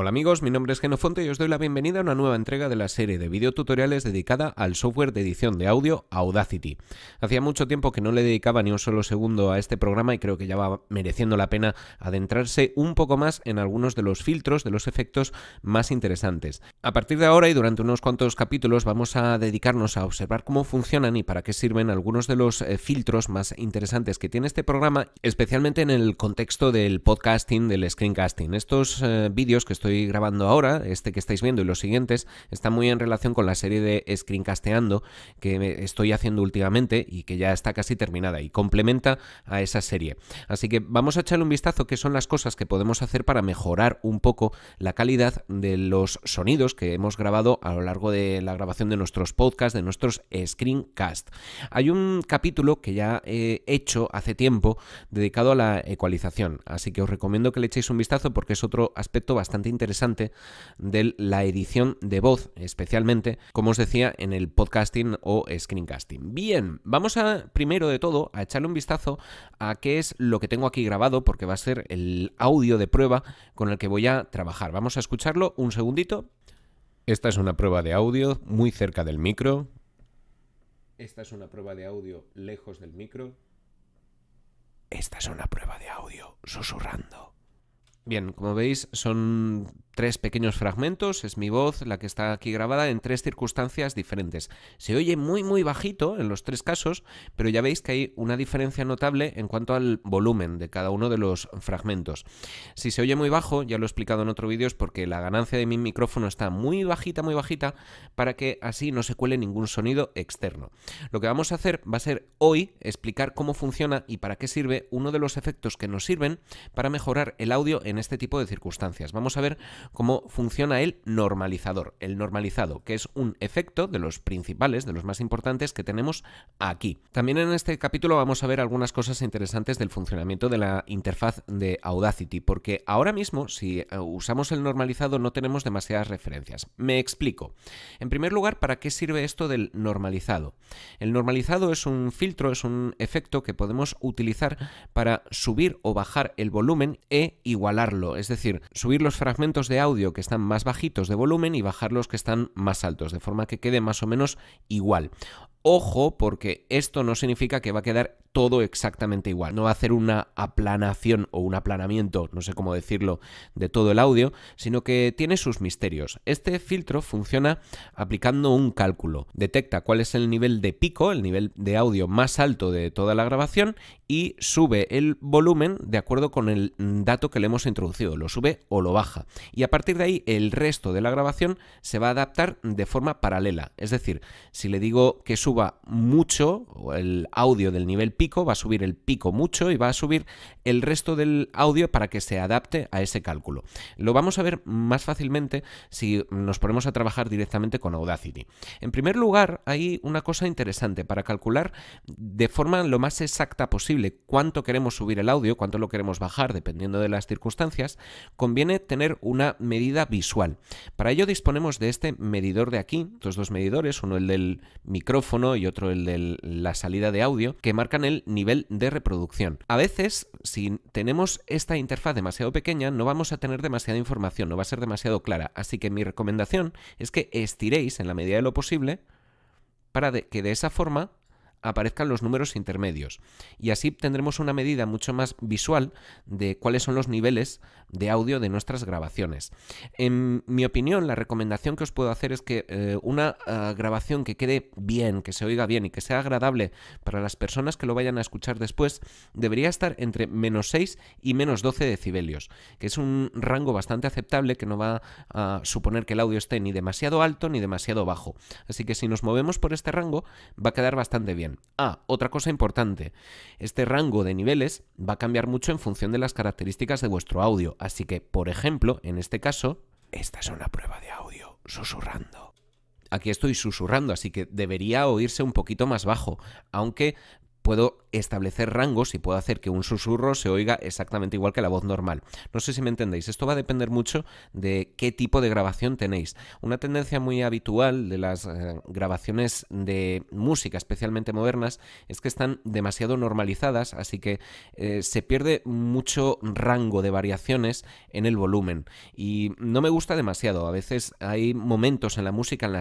Hola amigos, mi nombre es Genofonte y os doy la bienvenida a una nueva entrega de la serie de videotutoriales dedicada al software de edición de audio Audacity. Hacía mucho tiempo que no le dedicaba ni un solo segundo a este programa y creo que ya va mereciendo la pena adentrarse un poco más en algunos de los filtros, de los efectos más interesantes. A partir de ahora y durante unos cuantos capítulos vamos a dedicarnos a observar cómo funcionan y para qué sirven algunos de los eh, filtros más interesantes que tiene este programa, especialmente en el contexto del podcasting, del screencasting. Estos eh, vídeos que estoy grabando ahora, este que estáis viendo y los siguientes, está muy en relación con la serie de Screencasteando que estoy haciendo últimamente y que ya está casi terminada y complementa a esa serie. Así que vamos a echarle un vistazo que son las cosas que podemos hacer para mejorar un poco la calidad de los sonidos que hemos grabado a lo largo de la grabación de nuestros podcasts, de nuestros screencasts. Hay un capítulo que ya he hecho hace tiempo dedicado a la ecualización, así que os recomiendo que le echéis un vistazo porque es otro aspecto bastante interesante de la edición de voz, especialmente, como os decía, en el podcasting o screencasting. Bien, vamos a primero de todo a echarle un vistazo a qué es lo que tengo aquí grabado, porque va a ser el audio de prueba con el que voy a trabajar. Vamos a escucharlo un segundito. Esta es una prueba de audio muy cerca del micro. Esta es una prueba de audio lejos del micro. Esta es una prueba de audio susurrando. Bien, como veis, son tres pequeños fragmentos, es mi voz la que está aquí grabada en tres circunstancias diferentes. Se oye muy muy bajito en los tres casos, pero ya veis que hay una diferencia notable en cuanto al volumen de cada uno de los fragmentos. Si se oye muy bajo, ya lo he explicado en otro vídeo, es porque la ganancia de mi micrófono está muy bajita, muy bajita, para que así no se cuele ningún sonido externo. Lo que vamos a hacer va a ser hoy explicar cómo funciona y para qué sirve uno de los efectos que nos sirven para mejorar el audio en este tipo de circunstancias. Vamos a ver cómo funciona el normalizador, el normalizado, que es un efecto de los principales, de los más importantes que tenemos aquí. También en este capítulo vamos a ver algunas cosas interesantes del funcionamiento de la interfaz de Audacity, porque ahora mismo si eh, usamos el normalizado no tenemos demasiadas referencias. Me explico. En primer lugar, ¿para qué sirve esto del normalizado? El normalizado es un filtro, es un efecto que podemos utilizar para subir o bajar el volumen e igualarlo, es decir, subir los fragmentos de audio que están más bajitos de volumen y bajar los que están más altos, de forma que quede más o menos igual. Ojo, porque esto no significa que va a quedar todo exactamente igual. No va a hacer una aplanación o un aplanamiento, no sé cómo decirlo, de todo el audio, sino que tiene sus misterios. Este filtro funciona aplicando un cálculo. Detecta cuál es el nivel de pico, el nivel de audio más alto de toda la grabación y sube el volumen de acuerdo con el dato que le hemos introducido. Lo sube o lo baja. Y a partir de ahí el resto de la grabación se va a adaptar de forma paralela. Es decir, si le digo que sube suba mucho el audio del nivel pico, va a subir el pico mucho y va a subir el resto del audio para que se adapte a ese cálculo. Lo vamos a ver más fácilmente si nos ponemos a trabajar directamente con Audacity. En primer lugar, hay una cosa interesante para calcular de forma lo más exacta posible cuánto queremos subir el audio, cuánto lo queremos bajar, dependiendo de las circunstancias, conviene tener una medida visual. Para ello disponemos de este medidor de aquí, estos dos medidores, uno el del micrófono, y otro el de la salida de audio, que marcan el nivel de reproducción. A veces, si tenemos esta interfaz demasiado pequeña, no vamos a tener demasiada información, no va a ser demasiado clara. Así que mi recomendación es que estiréis en la medida de lo posible para que de esa forma aparezcan los números intermedios. Y así tendremos una medida mucho más visual de cuáles son los niveles de audio de nuestras grabaciones. En mi opinión, la recomendación que os puedo hacer es que eh, una ah, grabación que quede bien, que se oiga bien y que sea agradable para las personas que lo vayan a escuchar después, debería estar entre menos 6 y menos 12 decibelios, que es un rango bastante aceptable que no va a suponer que el audio esté ni demasiado alto ni demasiado bajo. Así que si nos movemos por este rango, va a quedar bastante bien. Ah, otra cosa importante, este rango de niveles va a cambiar mucho en función de las características de vuestro audio, así que, por ejemplo, en este caso, esta es una prueba de audio susurrando. Aquí estoy susurrando, así que debería oírse un poquito más bajo, aunque puedo establecer rangos y puedo hacer que un susurro se oiga exactamente igual que la voz normal. No sé si me entendéis, esto va a depender mucho de qué tipo de grabación tenéis. Una tendencia muy habitual de las eh, grabaciones de música, especialmente modernas, es que están demasiado normalizadas, así que eh, se pierde mucho rango de variaciones en el volumen. Y no me gusta demasiado. A veces hay momentos en la música en,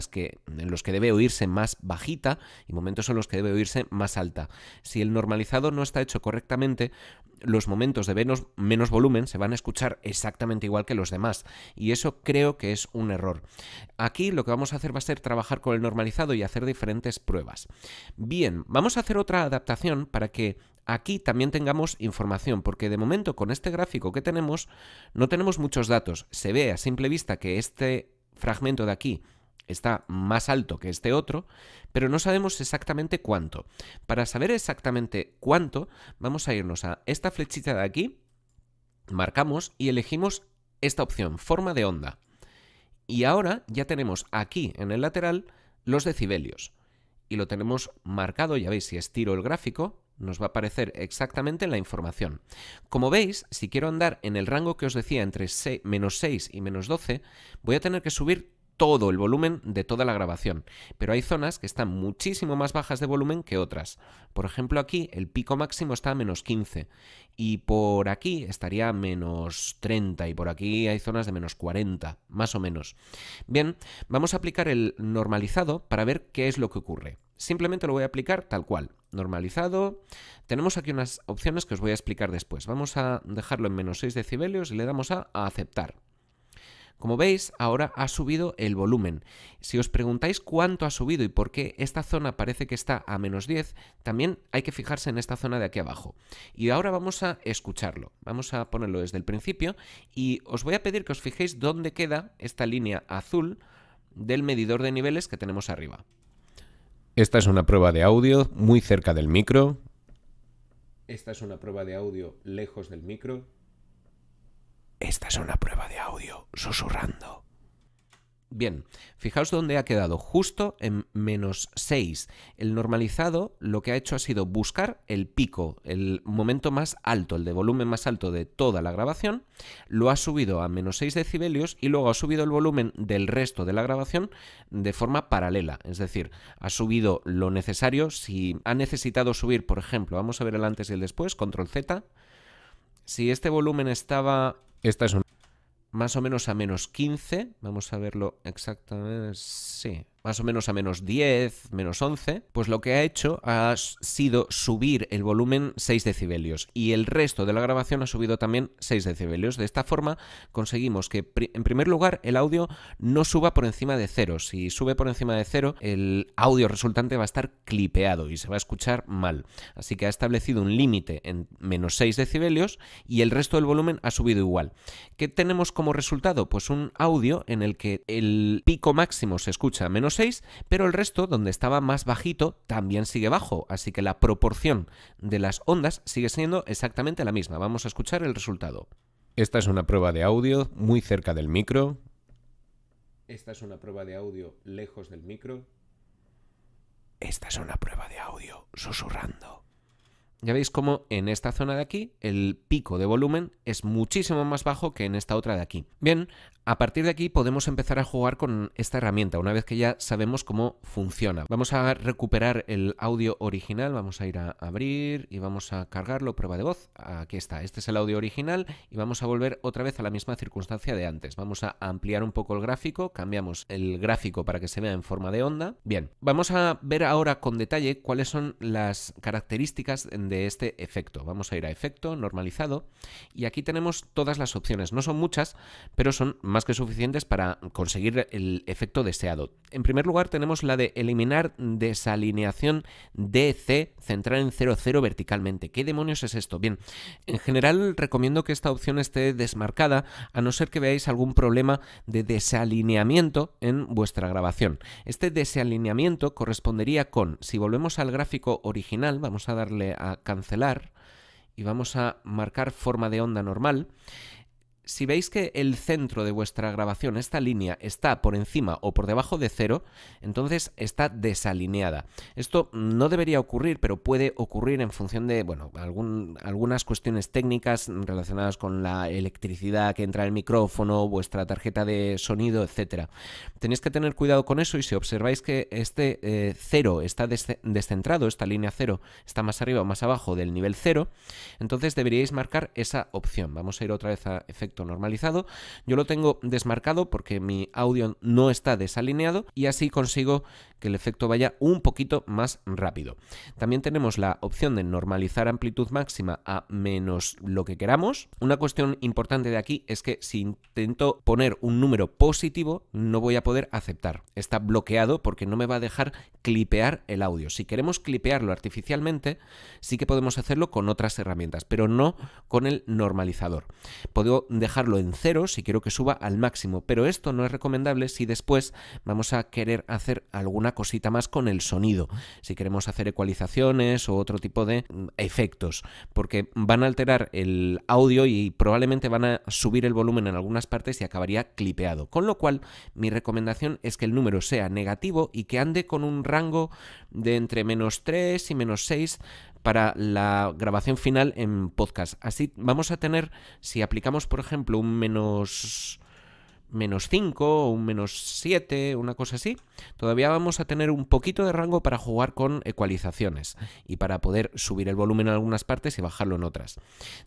los que debe oírse más bajita y momentos en los que debe oírse más alta. Si el normalizado no está hecho correctamente, los momentos de menos, menos volumen se van a escuchar exactamente igual que los demás. Y eso creo que es un error. Aquí lo que vamos a hacer va a ser trabajar con el normalizado y hacer diferentes pruebas. Bien, vamos a hacer otra adaptación para que aquí también tengamos información, porque de momento con este gráfico que tenemos no tenemos muchos datos. Se ve a simple vista que este fragmento de aquí está más alto que este otro, pero no sabemos exactamente cuánto. Para saber exactamente cuánto, vamos a irnos a esta flechita de aquí, marcamos y elegimos esta opción, forma de onda. Y ahora ya tenemos aquí en el lateral los decibelios. Y lo tenemos marcado, ya veis, si estiro el gráfico, nos va a aparecer exactamente la información. Como veis, si quiero andar en el rango que os decía entre menos 6 y menos 12, voy a tener que subir todo el volumen de toda la grabación, pero hay zonas que están muchísimo más bajas de volumen que otras. Por ejemplo, aquí el pico máximo está a menos 15 y por aquí estaría a menos 30 y por aquí hay zonas de menos 40, más o menos. Bien, vamos a aplicar el normalizado para ver qué es lo que ocurre. Simplemente lo voy a aplicar tal cual, normalizado. Tenemos aquí unas opciones que os voy a explicar después. Vamos a dejarlo en menos 6 decibelios y le damos a, a aceptar. Como veis, ahora ha subido el volumen. Si os preguntáis cuánto ha subido y por qué esta zona parece que está a menos 10, también hay que fijarse en esta zona de aquí abajo. Y ahora vamos a escucharlo. Vamos a ponerlo desde el principio y os voy a pedir que os fijéis dónde queda esta línea azul del medidor de niveles que tenemos arriba. Esta es una prueba de audio muy cerca del micro. Esta es una prueba de audio lejos del micro. Esta es una prueba de audio susurrando. Bien, fijaos dónde ha quedado, justo en menos 6. El normalizado lo que ha hecho ha sido buscar el pico, el momento más alto, el de volumen más alto de toda la grabación, lo ha subido a menos 6 decibelios y luego ha subido el volumen del resto de la grabación de forma paralela. Es decir, ha subido lo necesario si ha necesitado subir, por ejemplo, vamos a ver el antes y el después, control Z. Si este volumen estaba esta es Más o menos a menos 15. Vamos a verlo exactamente. Sí, más o menos a menos 10, menos 11, pues lo que ha hecho ha sido subir el volumen 6 decibelios y el resto de la grabación ha subido también 6 decibelios. De esta forma conseguimos que, en primer lugar, el audio no suba por encima de cero. Si sube por encima de cero, el audio resultante va a estar clipeado y se va a escuchar mal. Así que ha establecido un límite en menos 6 decibelios y el resto del volumen ha subido igual. ¿Qué tenemos como resultado? Pues un audio en el que el pico máximo se escucha menos 6, pero el resto, donde estaba más bajito, también sigue bajo, así que la proporción de las ondas sigue siendo exactamente la misma. Vamos a escuchar el resultado. Esta es una prueba de audio muy cerca del micro. Esta es una prueba de audio lejos del micro. Esta es una prueba de audio susurrando. Ya veis cómo en esta zona de aquí el pico de volumen es muchísimo más bajo que en esta otra de aquí. Bien, a partir de aquí podemos empezar a jugar con esta herramienta una vez que ya sabemos cómo funciona. Vamos a recuperar el audio original, vamos a ir a abrir y vamos a cargarlo, prueba de voz. Aquí está, este es el audio original y vamos a volver otra vez a la misma circunstancia de antes. Vamos a ampliar un poco el gráfico, cambiamos el gráfico para que se vea en forma de onda. Bien, vamos a ver ahora con detalle cuáles son las características de este efecto. Vamos a ir a efecto, normalizado y aquí tenemos todas las opciones. No son muchas, pero son más más que suficientes para conseguir el efecto deseado. En primer lugar tenemos la de eliminar desalineación DC central en 0,0 verticalmente. ¿Qué demonios es esto? Bien, en general recomiendo que esta opción esté desmarcada a no ser que veáis algún problema de desalineamiento en vuestra grabación. Este desalineamiento correspondería con, si volvemos al gráfico original, vamos a darle a cancelar y vamos a marcar forma de onda normal si veis que el centro de vuestra grabación, esta línea, está por encima o por debajo de cero, entonces está desalineada. Esto no debería ocurrir, pero puede ocurrir en función de, bueno, algunas cuestiones técnicas relacionadas con la electricidad que entra en el micrófono, vuestra tarjeta de sonido, etc. Tenéis que tener cuidado con eso y si observáis que este eh, cero está descentrado, esta línea cero está más arriba o más abajo del nivel cero, entonces deberíais marcar esa opción. Vamos a ir otra vez a efecto normalizado. Yo lo tengo desmarcado porque mi audio no está desalineado y así consigo que el efecto vaya un poquito más rápido. También tenemos la opción de normalizar amplitud máxima a menos lo que queramos. Una cuestión importante de aquí es que si intento poner un número positivo no voy a poder aceptar. Está bloqueado porque no me va a dejar clipear el audio. Si queremos clipearlo artificialmente, sí que podemos hacerlo con otras herramientas, pero no con el normalizador. Puedo dejarlo en cero si quiero que suba al máximo, pero esto no es recomendable si después vamos a querer hacer alguna cosita más con el sonido, si queremos hacer ecualizaciones o otro tipo de mm, efectos, porque van a alterar el audio y probablemente van a subir el volumen en algunas partes y acabaría clipeado. Con lo cual, mi recomendación es que el número sea negativo y que ande con un rango de entre menos 3 y menos 6 para la grabación final en podcast. Así vamos a tener, si aplicamos por ejemplo un menos menos 5 o un menos 7, una cosa así, todavía vamos a tener un poquito de rango para jugar con ecualizaciones y para poder subir el volumen en algunas partes y bajarlo en otras.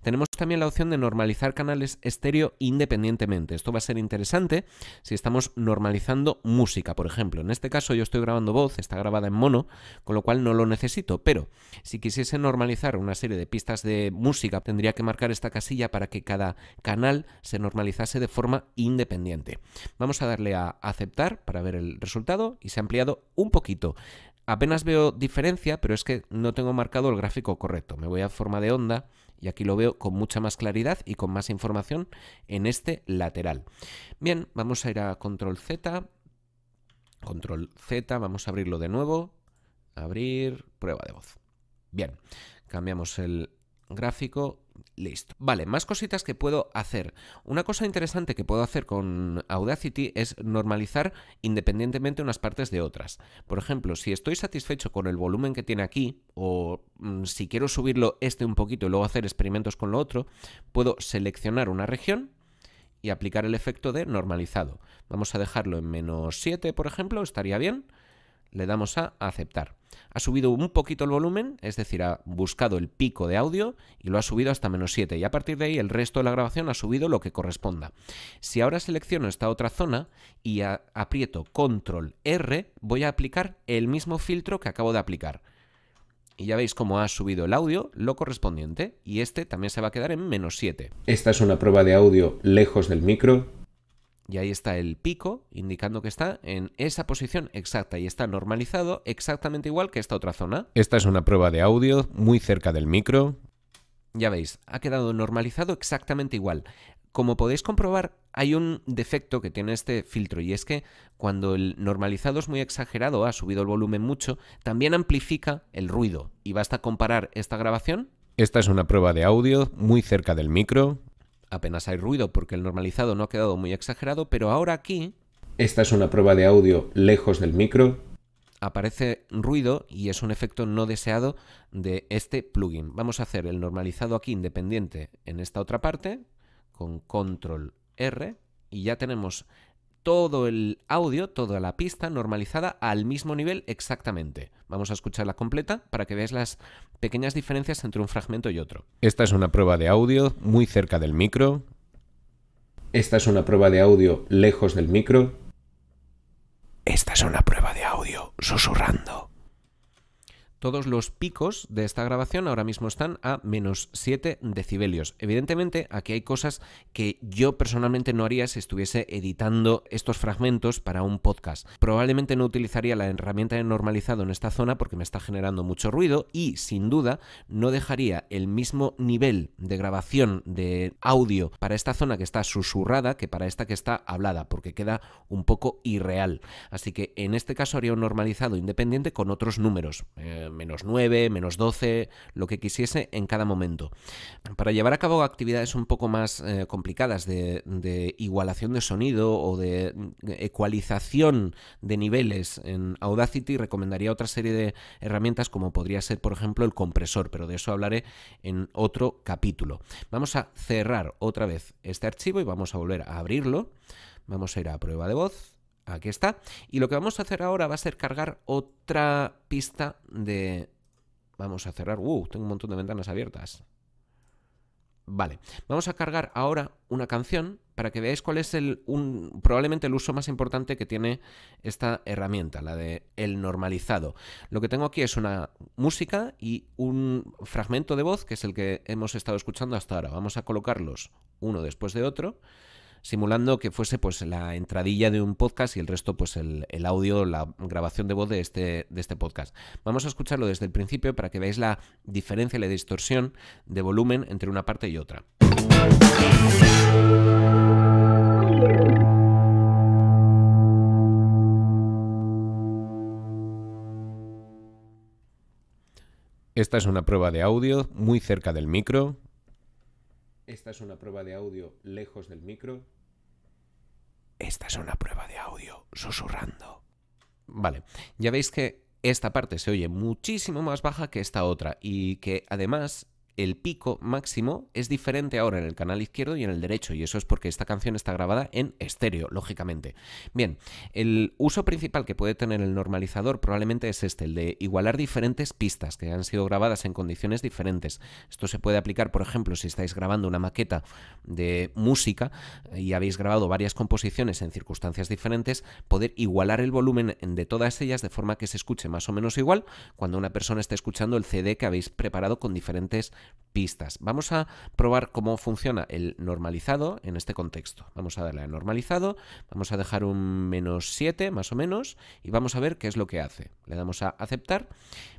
Tenemos también la opción de normalizar canales estéreo independientemente. Esto va a ser interesante si estamos normalizando música, por ejemplo. En este caso yo estoy grabando voz, está grabada en mono, con lo cual no lo necesito, pero si quisiese normalizar una serie de pistas de música, tendría que marcar esta casilla para que cada canal se normalizase de forma independiente. Vamos a darle a aceptar para ver el resultado y se ha ampliado un poquito. Apenas veo diferencia, pero es que no tengo marcado el gráfico correcto. Me voy a forma de onda y aquí lo veo con mucha más claridad y con más información en este lateral. Bien, vamos a ir a control Z. Control Z, vamos a abrirlo de nuevo. Abrir, prueba de voz. Bien, cambiamos el gráfico Listo. Vale, más cositas que puedo hacer. Una cosa interesante que puedo hacer con Audacity es normalizar independientemente unas partes de otras. Por ejemplo, si estoy satisfecho con el volumen que tiene aquí, o mm, si quiero subirlo este un poquito y luego hacer experimentos con lo otro, puedo seleccionar una región y aplicar el efecto de normalizado. Vamos a dejarlo en menos 7, por ejemplo, estaría bien le damos a aceptar. Ha subido un poquito el volumen, es decir, ha buscado el pico de audio y lo ha subido hasta menos 7 y a partir de ahí el resto de la grabación ha subido lo que corresponda. Si ahora selecciono esta otra zona y aprieto control R, voy a aplicar el mismo filtro que acabo de aplicar. Y ya veis cómo ha subido el audio, lo correspondiente, y este también se va a quedar en menos 7. Esta es una prueba de audio lejos del micro y ahí está el pico, indicando que está en esa posición exacta y está normalizado exactamente igual que esta otra zona. Esta es una prueba de audio muy cerca del micro. Ya veis, ha quedado normalizado exactamente igual. Como podéis comprobar, hay un defecto que tiene este filtro y es que cuando el normalizado es muy exagerado, ha subido el volumen mucho, también amplifica el ruido. Y basta comparar esta grabación. Esta es una prueba de audio muy cerca del micro apenas hay ruido porque el normalizado no ha quedado muy exagerado, pero ahora aquí... Esta es una prueba de audio lejos del micro. Aparece ruido y es un efecto no deseado de este plugin. Vamos a hacer el normalizado aquí independiente en esta otra parte con control R y ya tenemos todo el audio, toda la pista normalizada al mismo nivel exactamente. Vamos a escucharla completa para que veáis las pequeñas diferencias entre un fragmento y otro. Esta es una prueba de audio muy cerca del micro. Esta es una prueba de audio lejos del micro. Esta es una prueba de audio susurrando. Todos los picos de esta grabación ahora mismo están a menos 7 decibelios. Evidentemente, aquí hay cosas que yo personalmente no haría si estuviese editando estos fragmentos para un podcast. Probablemente no utilizaría la herramienta de normalizado en esta zona porque me está generando mucho ruido y, sin duda, no dejaría el mismo nivel de grabación de audio para esta zona que está susurrada que para esta que está hablada, porque queda un poco irreal. Así que en este caso haría un normalizado independiente con otros números. Eh, menos 9, menos 12, lo que quisiese en cada momento. Para llevar a cabo actividades un poco más eh, complicadas de, igualación de sonido o de mm, ecualización de niveles en Audacity, recomendaría otra serie de herramientas como podría ser, por ejemplo, el compresor, pero de eso hablaré en otro capítulo. Vamos a cerrar otra vez este archivo y vamos a volver a abrirlo. Vamos a ir a prueba de voz. Aquí está. Y lo que vamos a hacer ahora va a ser cargar otra pista de... Vamos a cerrar... Tengo un montón de ventanas abiertas. Vale, vamos a cargar ahora una canción para que veáis cuál es el, probablemente el uso más importante que tiene esta herramienta, la de el normalizado. Lo que tengo aquí es una música y un fragmento de voz, que es el que hemos estado escuchando hasta ahora. Vamos a colocarlos uno después de otro simulando que fuese pues la entradilla de un podcast y el resto pues el, audio, la grabación de voz de este, de este podcast. Vamos a escucharlo desde el principio para que veáis la diferencia y la distorsión de volumen entre una parte y otra. Esta es una prueba de audio muy cerca del micro, esta es una prueba de audio lejos del micro. Esta es una prueba de audio susurrando. Vale, ya veis que esta parte se oye muchísimo más baja que esta otra y que además el pico máximo es diferente ahora en el canal izquierdo y en el derecho, y eso es porque esta canción está grabada en estéreo, lógicamente. Bien, el uso principal que puede tener el normalizador probablemente es este, el de igualar diferentes pistas que han sido grabadas en condiciones diferentes. Esto se puede aplicar, por ejemplo, si estáis grabando una maqueta de música y habéis grabado varias composiciones en circunstancias diferentes, poder igualar el volumen de todas ellas de forma que se escuche más o menos igual cuando una persona esté escuchando el CD que habéis preparado con diferentes pistas. Vamos a probar cómo funciona el normalizado en este contexto. Vamos a darle a normalizado, vamos a dejar un menos 7 más o menos y vamos a ver qué es lo que hace. Le damos a aceptar,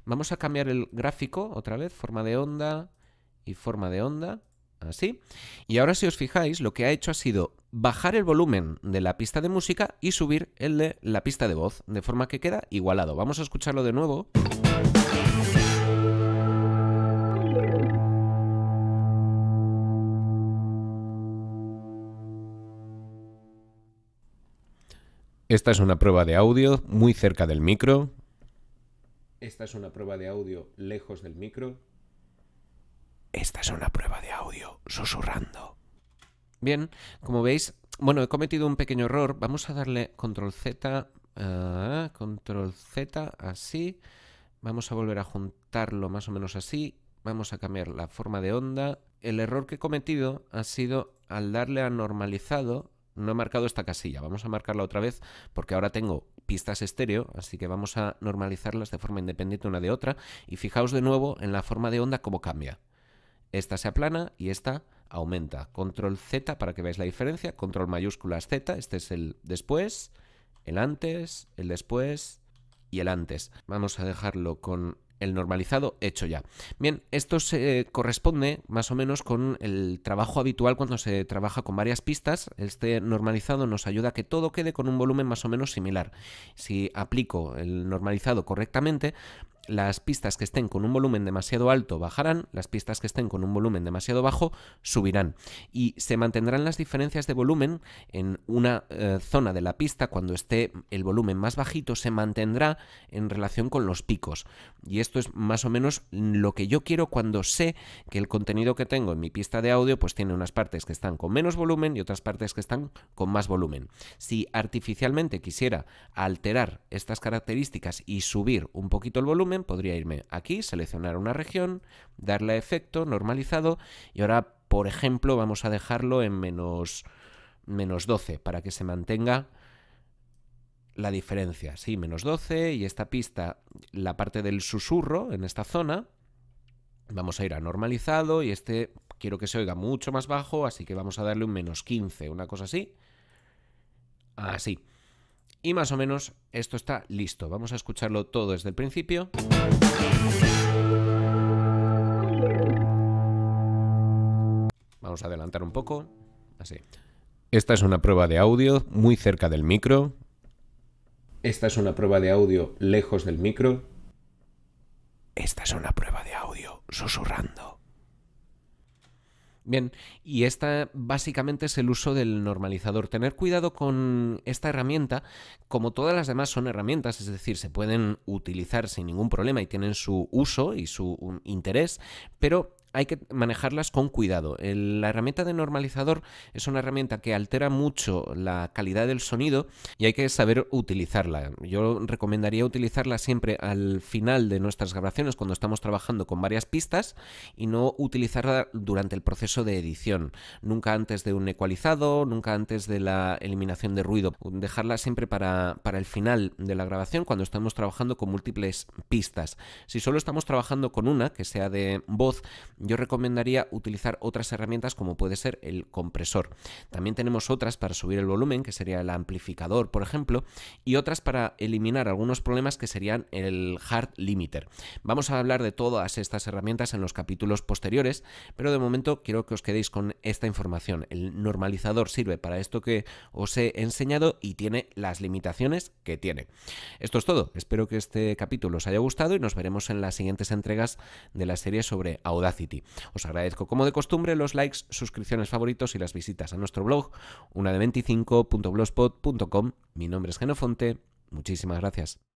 vamos a cambiar el gráfico otra vez, forma de onda y forma de onda, así. Y ahora si os fijáis, lo que ha hecho ha sido bajar el volumen de la pista de música y subir el de la pista de voz, de forma que queda igualado. Vamos a escucharlo de nuevo. Esta es una prueba de audio muy cerca del micro. Esta es una prueba de audio lejos del micro. Esta es una prueba de audio susurrando. Bien, como veis, bueno, he cometido un pequeño error. Vamos a darle control Z, ah, control Z, así. Vamos a volver a juntarlo más o menos así. Vamos a cambiar la forma de onda. El error que he cometido ha sido al darle a normalizado, no he marcado esta casilla, vamos a marcarla otra vez porque ahora tengo pistas estéreo, así que vamos a normalizarlas de forma independiente una de otra y fijaos de nuevo en la forma de onda cómo cambia. Esta se aplana y esta aumenta. Control Z para que veáis la diferencia, control mayúsculas Z, este es el después, el antes, el después y el antes. Vamos a dejarlo con el normalizado hecho ya. Bien, esto se corresponde más o menos con el trabajo habitual cuando se trabaja con varias pistas. Este normalizado nos ayuda a que todo quede con un volumen más o menos similar. Si aplico el normalizado correctamente, las pistas que estén con un volumen demasiado alto bajarán, las pistas que estén con un volumen demasiado bajo subirán. Y se mantendrán las diferencias de volumen en una eh, zona de la pista, cuando esté el volumen más bajito, se mantendrá en relación con los picos. Y esto es más o menos lo que yo quiero cuando sé que el contenido que tengo en mi pista de audio pues tiene unas partes que están con menos volumen y otras partes que están con más volumen. Si artificialmente quisiera alterar estas características y subir un poquito el volumen, podría irme aquí, seleccionar una región, darle a efecto, normalizado, y ahora, por ejemplo, vamos a dejarlo en menos, menos 12 para que se mantenga la diferencia. Sí, menos 12 y esta pista, la parte del susurro en esta zona, vamos a ir a normalizado y este quiero que se oiga mucho más bajo, así que vamos a darle un menos 15, una cosa así. Así. Y más o menos esto está listo. Vamos a escucharlo todo desde el principio. Vamos a adelantar un poco. Así. Esta es una prueba de audio muy cerca del micro. Esta es una prueba de audio lejos del micro. Esta es una prueba de audio susurrando. Bien, y esta básicamente es el uso del normalizador. Tener cuidado con esta herramienta, como todas las demás son herramientas, es decir, se pueden utilizar sin ningún problema y tienen su uso y su interés, pero hay que manejarlas con cuidado. la herramienta de normalizador es una herramienta que altera mucho la calidad del sonido y hay que saber utilizarla. Yo recomendaría utilizarla siempre al final de nuestras grabaciones cuando estamos trabajando con varias pistas y no utilizarla durante el proceso de edición. Nunca antes de un ecualizado, nunca antes de la eliminación de ruido. Dejarla siempre para, para el final de la grabación cuando estamos trabajando con múltiples pistas. Si solo estamos trabajando con una, que sea de voz, yo recomendaría utilizar otras herramientas como puede ser el compresor. También tenemos otras para subir el volumen, que sería el amplificador, por ejemplo, y otras para eliminar algunos problemas que serían el hard limiter. Vamos a hablar de todas estas herramientas en los capítulos posteriores, pero de momento quiero que os quedéis con esta información. El normalizador sirve para esto que os he enseñado y tiene las limitaciones que tiene. Esto es todo. Espero que este capítulo os haya gustado y nos veremos en las siguientes entregas de la serie sobre Audacity. Os agradezco como de costumbre los likes, suscripciones favoritos y las visitas a nuestro blog, una de 25.blogspot.com. Mi nombre es Genofonte. Muchísimas gracias.